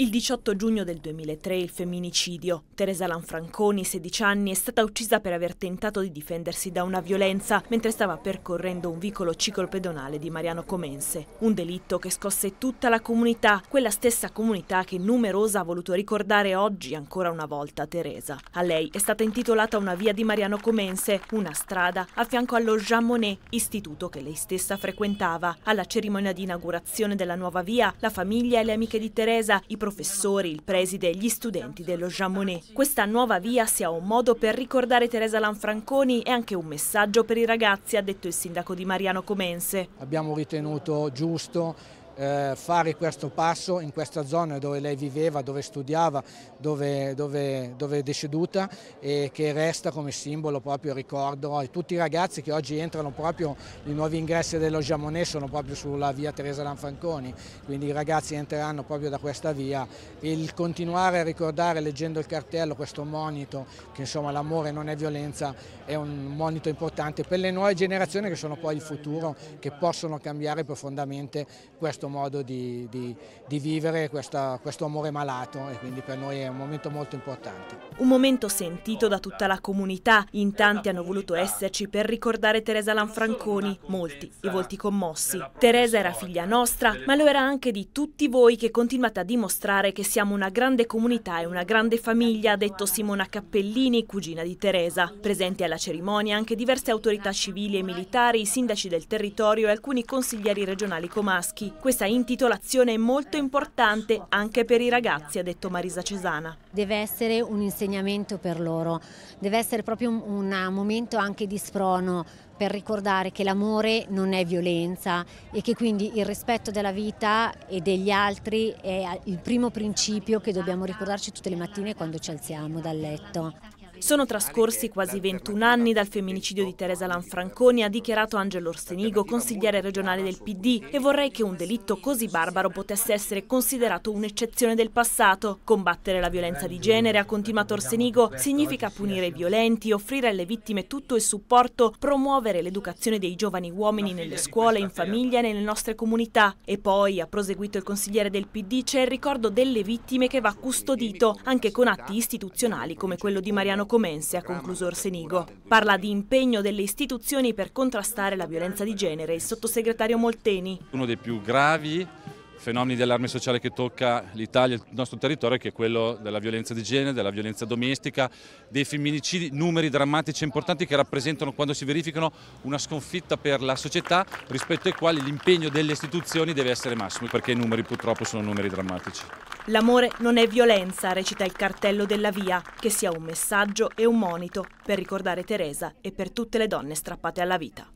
Il 18 giugno del 2003 il femminicidio. Teresa Lanfranconi, 16 anni, è stata uccisa per aver tentato di difendersi da una violenza mentre stava percorrendo un vicolo ciclopedonale di Mariano Comense. Un delitto che scosse tutta la comunità, quella stessa comunità che numerosa ha voluto ricordare oggi ancora una volta Teresa. A lei è stata intitolata una via di Mariano Comense, una strada a fianco allo Jean Monnet, istituto che lei stessa frequentava. Alla cerimonia di inaugurazione della nuova via, la famiglia e le amiche di Teresa, i professori, il preside e gli studenti dello Jean Monnet. Questa nuova via sia un modo per ricordare Teresa Lanfranconi e anche un messaggio per i ragazzi, ha detto il sindaco di Mariano Comense. Abbiamo ritenuto giusto eh, fare questo passo in questa zona dove lei viveva, dove studiava, dove, dove, dove, è deceduta e che resta come simbolo proprio ricordo e tutti i ragazzi che oggi entrano proprio, i nuovi ingressi dello Giamonè sono proprio sulla via Teresa Lanfanconi, quindi i ragazzi entreranno proprio da questa via. Il continuare a ricordare leggendo il cartello questo monito che insomma l'amore non è violenza è un monito importante per le nuove generazioni che sono poi il futuro, che possono cambiare profondamente questo questo modo di, di, di vivere questa, questo amore malato e quindi per noi è un momento molto importante. Un momento sentito da tutta la comunità, in tanti hanno voluto esserci per ricordare Teresa Lanfranconi, molti i volti commossi. Teresa era figlia nostra, ma lo era anche di tutti voi che continuate a dimostrare che siamo una grande comunità e una grande famiglia, ha detto Simona Cappellini, cugina di Teresa. Presenti alla cerimonia anche diverse autorità civili e militari, i sindaci del territorio e alcuni consiglieri regionali comaschi. Questi questa intitolazione è molto importante anche per i ragazzi, ha detto Marisa Cesana. Deve essere un insegnamento per loro, deve essere proprio un, momento anche di sprono per ricordare che l'amore non è violenza e che quindi il rispetto della vita e degli altri è il primo principio che dobbiamo ricordarci tutte le mattine quando ci alziamo dal letto. Sono trascorsi quasi 21 anni dal femminicidio di Teresa Lanfranconi, ha dichiarato Angelo Orsenigo, consigliere regionale del PD, e vorrei che un delitto così barbaro potesse essere considerato un'eccezione del passato. Combattere la violenza di genere, ha continuato Orsenigo, significa punire i violenti, offrire alle vittime tutto il supporto, promuovere l'educazione dei giovani uomini nelle scuole, in famiglia e nelle nostre comunità. E poi, ha proseguito il consigliere del PD, c'è il ricordo delle vittime che va custodito, anche con atti istituzionali come quello di Mariano comense, ha concluso Orsenigo. Parla di impegno delle istituzioni per contrastare la violenza di genere, il sottosegretario Molteni. Uno dei più gravi fenomeni di allarme sociale che tocca l'Italia, e il nostro territorio, che è quello della violenza di genere, della violenza domestica, dei femminicidi, numeri drammatici e importanti che rappresentano quando si verificano una sconfitta per la società rispetto ai quali l'impegno delle istituzioni deve essere massimo, perché i numeri purtroppo sono numeri drammatici. L'amore non è violenza, recita il cartello della via, che sia un messaggio e un monito per ricordare Teresa e per tutte le donne strappate alla vita.